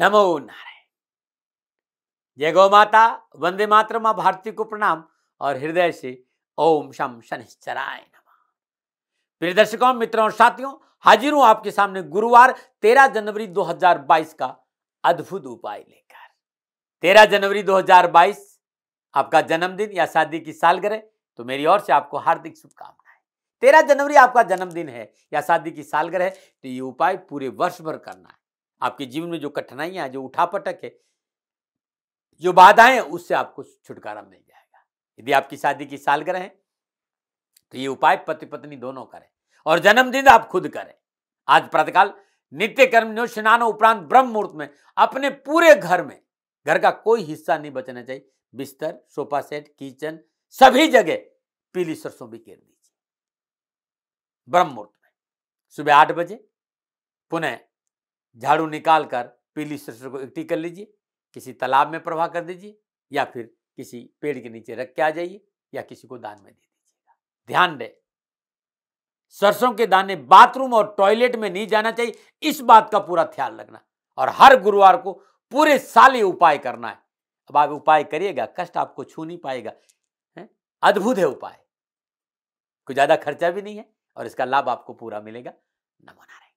नमो नारायण जय गौ माता वंदे मातृ माँ भारती को प्रणाम और हृदय से ओम शम शनिश्चराय नम प्रिय दर्शकों मित्रों और साथियों हाजिर हूं आपके सामने गुरुवार 13 जनवरी 2022 का अद्भुत उपाय लेकर 13 जनवरी 2022 आपका जन्मदिन या शादी की सालगिरह तो मेरी ओर से आपको हार्दिक शुभकामनाएं तेरह जनवरी आपका जन्मदिन है या शादी की सालगिरह तो ये उपाय पूरे वर्ष भर करना है आपके जीवन में जो कठिनाइयां जो उठापटक है जो बाधाएं उससे आपको छुटकारा मिल जाएगा यदि आपकी शादी की सालग्रह है तो ये उपाय पति पत्नी दोनों करें और जन्मदिन आप खुद करें आज प्रातकाल नित्य कर्म स्नान उपरांत ब्रह्म मुहूर्त में अपने पूरे घर में घर का कोई हिस्सा नहीं बचना चाहिए बिस्तर सोफा सेट किचन सभी जगह पीली सरसों भी घेर दीजिए ब्रह्म मुहूर्त में सुबह आठ बजे पुनः झाड़ू निकाल कर पीली सरसों को इकट्ठी कर लीजिए किसी तालाब में प्रवाह कर दीजिए या फिर किसी पेड़ के नीचे रख के आ जाइए या किसी को दान में दे दीजिएगा ध्यान दें सरसों के दाने बाथरूम और टॉयलेट में नहीं जाना चाहिए इस बात का पूरा ख्याल रखना और हर गुरुवार को पूरे साल ही उपाय करना है अब आप उपाय करिएगा कष्ट आपको छू नहीं पाएगा अद्भुत है उपाय कोई ज़्यादा खर्चा भी नहीं है और इसका लाभ आपको पूरा मिलेगा नमो रहे